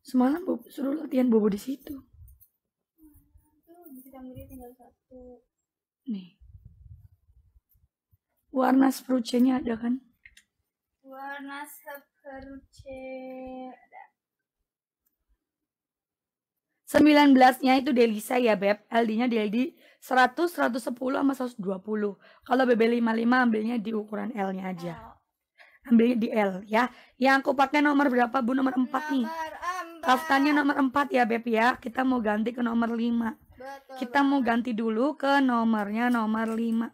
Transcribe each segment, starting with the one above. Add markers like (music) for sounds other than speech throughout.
semalam Bob suruh latihan bobo di situ nih warna sprucenya ada kan warna sprucen ada 19-nya itu Delisa ya Beb. LD-nya DLD 100, 110 sama 120. Kalau BB55 ambilnya di ukuran L-nya aja. Oh ambilnya di L ya. Yang aku pakai nomor berapa Bu? Nomor 4 nih. Kaftannya nomor 4 ya Beb ya. Kita mau ganti ke nomor 5. Betul. Kita mau ganti dulu ke nomornya nomor 5.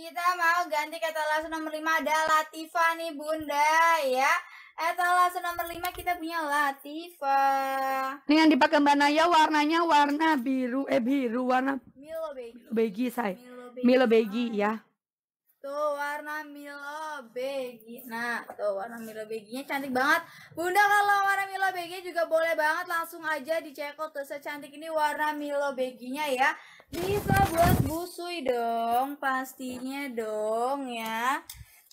Kita mau ganti ke etalase nomor 5 ada Latifa nih Bunda ya. Etalase nomor 5 kita punya Latifa. Ini yang dipakai Mbak Naya warnanya warna biru eh biru warna Milo Beige. Beige say. Milo Milo Begi ya. ya. Tuh warna Milo Begi. Nah, tuh warna Milo Beginya cantik banget. Bunda kalau warna Milo Begi juga boleh banget langsung aja dicek tuh secantik ini warna Milo Beginya ya. Bisa buat busui dong, pastinya dong ya.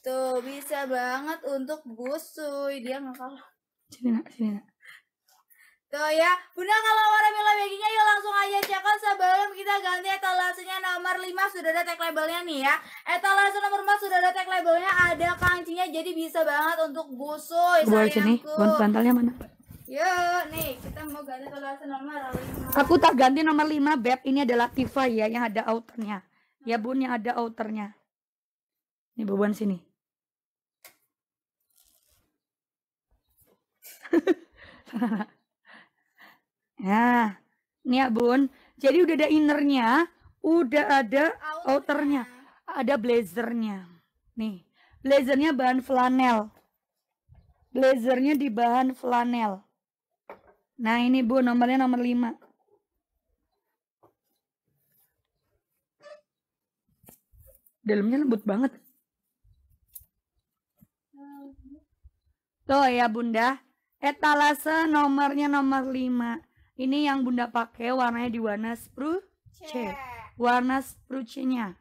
Tuh bisa banget untuk busui dia nggak kalah. Sini nak, sini nak. Tuh ya, Bunda kalau warna Milo Beginya yuk langsung aja cekot sebelum kita ganti nomor 5 sudah ada tag labelnya nih ya. Etalase eh, nomor 4 sudah ada tag labelnya, ada kancingnya jadi bisa banget untuk busui Boleh sini, bantalnya mana? Yuk, nih kita mau ganti etalase nomor 5. Aku tak ganti nomor 5, Beb. Ini adalah Tifa ya yang ada outernya. Ya Bun yang ada outernya. Ini beban sini. (laughs) ya, ini ya Bun. Jadi udah ada innernya, udah ada outernya, ada blazernya. Nih, blazernya bahan flanel. Blazernya di bahan flanel. Nah, ini Bu, nomornya nomor 5. Dalamnya lembut banget. Tuh ya, Bunda. Etalase nomornya nomor 5. Ini yang Bunda pakai warnanya di warna spruce. C warna sprucenya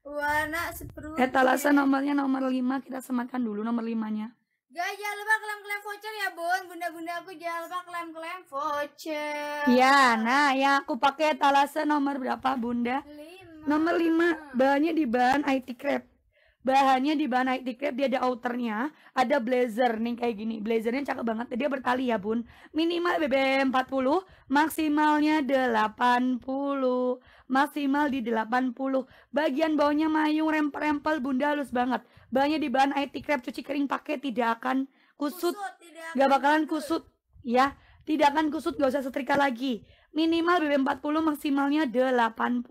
Warna sprucenya Etalase eh, nomornya nomor 5 kita sematkan dulu nomor 5-nya. Gak, jangan lupa klaim-klaim voucher ya, Bun. Bunda-bunda aku jangan lupa klaim-klaim voucher. Ya, nah ya aku pakai etalase nomor berapa, Bunda? 5. Nomor 5, bahannya di bahan IT crepe bahannya di bahan naik crepe dia ada outernya ada blazer nih kayak gini blazernya cakep banget dia bertali ya bun minimal BBM 40 maksimalnya 80 maksimal di 80 bagian bawahnya mayung rempel-rempel bunda halus banget bahannya di bahan naik crepe cuci kering pakai tidak akan kusut, kusut tidak gak bakalan kusut. kusut ya tidak akan kusut gak usah setrika lagi minimal BB 40 maksimalnya 80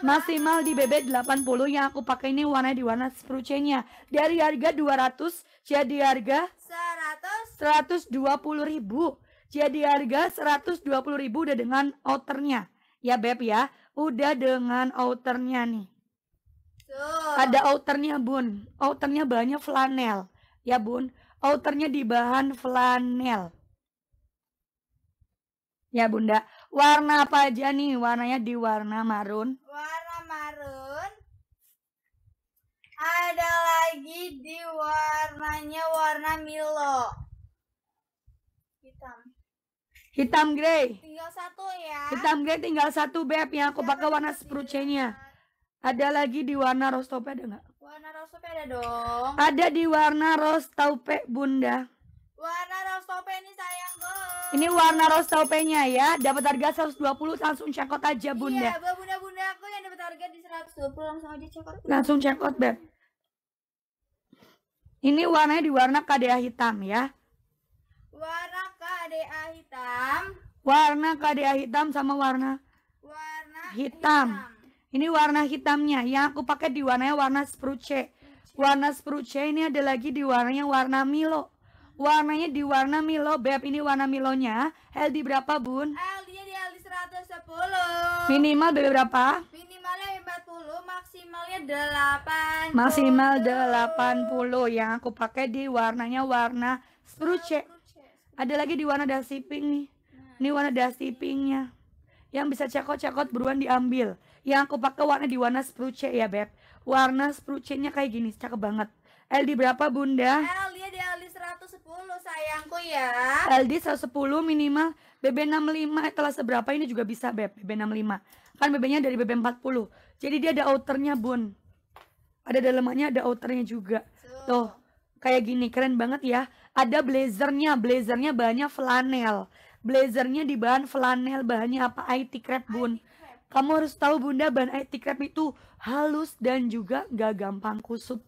maksimal di BB 80 yang aku pakai ini warna di warna spruce-nya dari harga 200 jadi harga dua 120 ribu jadi harga 120 ribu udah dengan outernya ya Beb ya udah dengan outernya nih Tuh. ada outernya bun outernya banyak flanel ya bun outernya di bahan flanel Ya bunda, warna apa aja nih? Warnanya di warna marun. Warna marun. Ada lagi di warnanya warna Milo. Hitam. Hitam grey. Tinggal satu ya. Hitam grey tinggal satu beb yang aku pakai warna spruce-nya. Ada lagi di warna rostope ada nggak? Warna rostope ada dong. Ada di warna rostope bunda. Warna rostope sayang sayangku Ini warna rostope nya ya. Dapat harga 120 langsung cekot aja Bunda. Iya, Bunda-bunda aku yang dapat harga di 120 langsung aja cekot. Langsung cekot, Beb. Ini warnanya di warna KDA hitam ya. Warna KDA hitam. Warna KDA hitam sama warna warna hitam. hitam. Ini warna hitamnya yang aku pakai di warnanya warna spruce. Warna spruce ini ada lagi di warnanya warna Milo. Warnanya di warna Milo, Beb. Ini warna Milonya. LD berapa, Bun? LD dia di LD 110. Minimal Beb berapa? Minimalnya 40, maksimalnya 80. Maksimal 80 yang aku pakai di warnanya warna Struce Ada lagi di warna dusty pink nih. Nah. ini warna dusty pinknya. Yang bisa cekot-cekot buruan diambil. Yang aku pakai warna di warna spruce ya, Beb. Warna spruce-nya kayak gini, cakep banget. LD berapa, Bunda? sayangku ya. LD 110 minimal BB65 telah seberapa ini juga bisa Beb BB65 kan BB-nya dari BB40 jadi dia ada outernya bun ada dalamannya ada outernya juga so. tuh kayak gini keren banget ya ada blazernya blazernya bahannya flanel blazernya di bahan flanel bahannya apa IT crepe bun kamu harus tahu bunda bahan IT crepe itu halus dan juga gak gampang kusut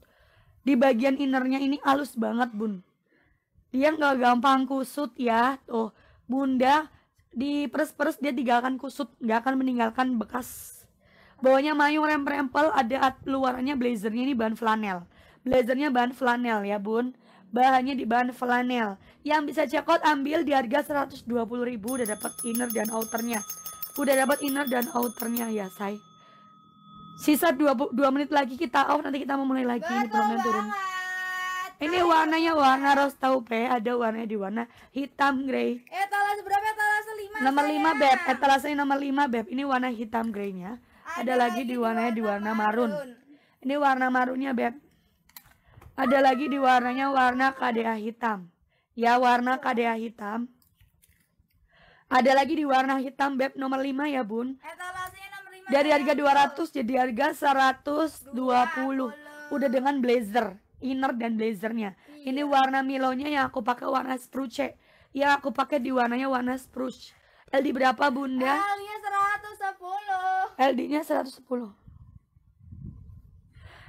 di bagian innernya ini halus banget bun dia nggak gampang kusut ya tuh bunda di pers-pers dia tidak akan kusut nggak akan meninggalkan bekas bawahnya mayung rem rempel ada luarannya blazernya ini bahan flanel blazernya bahan flanel ya bun bahannya di bahan flanel yang bisa check ambil di harga 120.000 udah dapat inner dan outernya udah dapat inner dan outernya ya say sisa 2, menit lagi kita off nanti kita mau mulai lagi Betul turun ini warnanya warna rose tahu pe ada warnanya di warna hitam grey. Etalase eh, berapa? Etalase 5. Nomor lima 5 Beb. Etalase eh, nomor lima Beb. Ini warna hitam greynya. Ada, lagi di warna di warna marun. Ini warna marunnya Beb. Ada lagi di warnanya warna KDA hitam. Ya, warna KDA hitam. Ada lagi di warna hitam Beb nomor lima ya, Bun. Eh, nomor Dari harga dua ratus jadi harga seratus dua puluh. Udah dengan blazer inner dan blazernya. Iya. Ini warna Milonya yang aku pakai warna spruce. Ya aku pakai di warnanya warna spruce. LD berapa bunda? LD-nya 110 LD-nya 110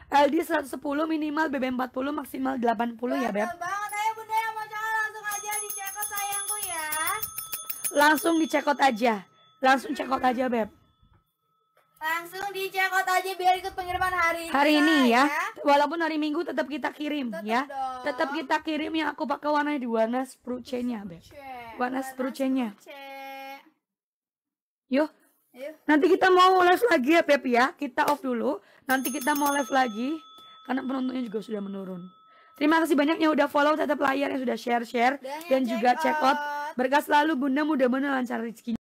LD 110 minimal BB40 maksimal 80 Bener ya Beb banget Ayo bunda yang mau coba langsung aja dicekot sayangku ya Langsung dicekot aja Langsung cekot aja Beb Langsung di checkout aja biar ikut pengiriman hari ini. Hari ini ya. ya. Walaupun hari Minggu tetap kita kirim tetep ya. Dong. Tetap kita kirim yang aku pakai warna di warna spruce-nya, Beb. Warna spruce-nya. Yuk. Nanti kita mau live lagi ya, Beb ya. Kita off dulu. Nanti kita mau live lagi karena penontonnya juga sudah menurun. Terima kasih banyak yang udah follow tetap layar yang sudah share-share dan, dan juga check out. Berkah selalu Bunda mudah-mudahan lancar rezekinya.